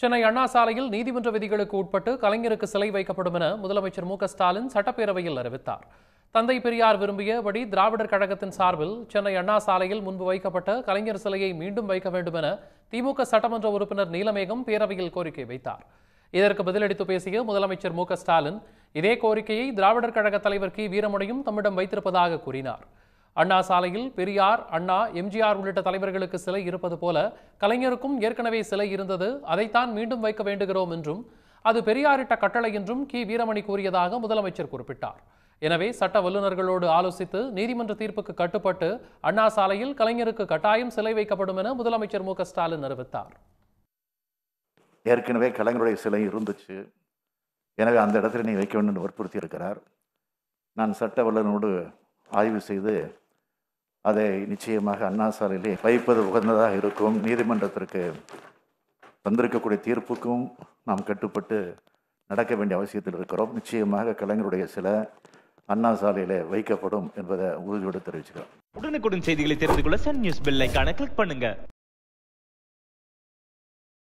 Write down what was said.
சென்னை அண்ணா சாலையில் நீதிமன்ற விதிகளுக்கு உட்பட்டு கலைஞருக்கு சிலை வைக்கப்படும் என முதலமைச்சர் மு ஸ்டாலின் சட்டப்பேரவையில் அறிவித்தார் தந்தை பெரியார் விரும்பியபடி திராவிடர் கழகத்தின் சார்பில் சென்னை அண்ணா சாலையில் முன்பு வைக்கப்பட்ட கலைஞர் சிலையை மீண்டும் வைக்க வேண்டும் என திமுக சட்டமன்ற உறுப்பினர் நீலமேகம் பேரவையில் கோரிக்கை வைத்தார் இதற்கு பதிலளித்து பேசிய முதலமைச்சர் மு ஸ்டாலின் இதே கோரிக்கையை திராவிடர் கழக தலைவர் கி வீரமணியும் தம்மிடம் வைத்திருப்பதாக கூறினார் அண்ணா சாலையில் பெரியார் அண்ணா எம்ஜிஆர் உள்ளிட்ட தலைவர்களுக்கு சிலை இருப்பது போல கலைஞருக்கும் ஏற்கனவே சிலை இருந்தது அதைத்தான் மீண்டும் வைக்க வேண்டுகிறோம் என்றும் அது பெரியாரிட்ட கட்டளை என்றும் கி வீரமணி கூறியதாக முதலமைச்சர் குறிப்பிட்டார் எனவே சட்ட வல்லுநர்களோடு ஆலோசித்து நீதிமன்ற தீர்ப்புக்கு கட்டுப்பட்டு அண்ணா சாலையில் கலைஞருக்கு கட்டாயம் சிலை வைக்கப்படும் என முதலமைச்சர் மு ஸ்டாலின் அறிவித்தார் ஏற்கனவே கலைஞருடைய சிலை இருந்துச்சு எனவே அந்த இடத்துல நீ வைக்க வேண்டும் என்று வற்புறுத்தி இருக்கிறார் நான் சட்ட வல்லுநரோடு ஆய்வு செய்து அதை நிச்சயமாக அண்ணா சாலையிலே வைப்பது உகந்ததாக இருக்கும் நீதிமன்றத்திற்கு வந்திருக்கக்கூடிய தீர்ப்புக்கும் நாம் கட்டுப்பட்டு நடக்க வேண்டிய அவசியத்தில் இருக்கிறோம் நிச்சயமாக கலைஞருடைய சில அண்ணா சாலையில் வைக்கப்படும் என்பதை உறுதியோடு தெரிவிச்சுக்கிறோம் உடனுக்குடன் செய்திகளை தெரிந்து கொள்ள சன் நியூஸ் பெல்லைக்கான கிளிக் பண்ணுங்கள்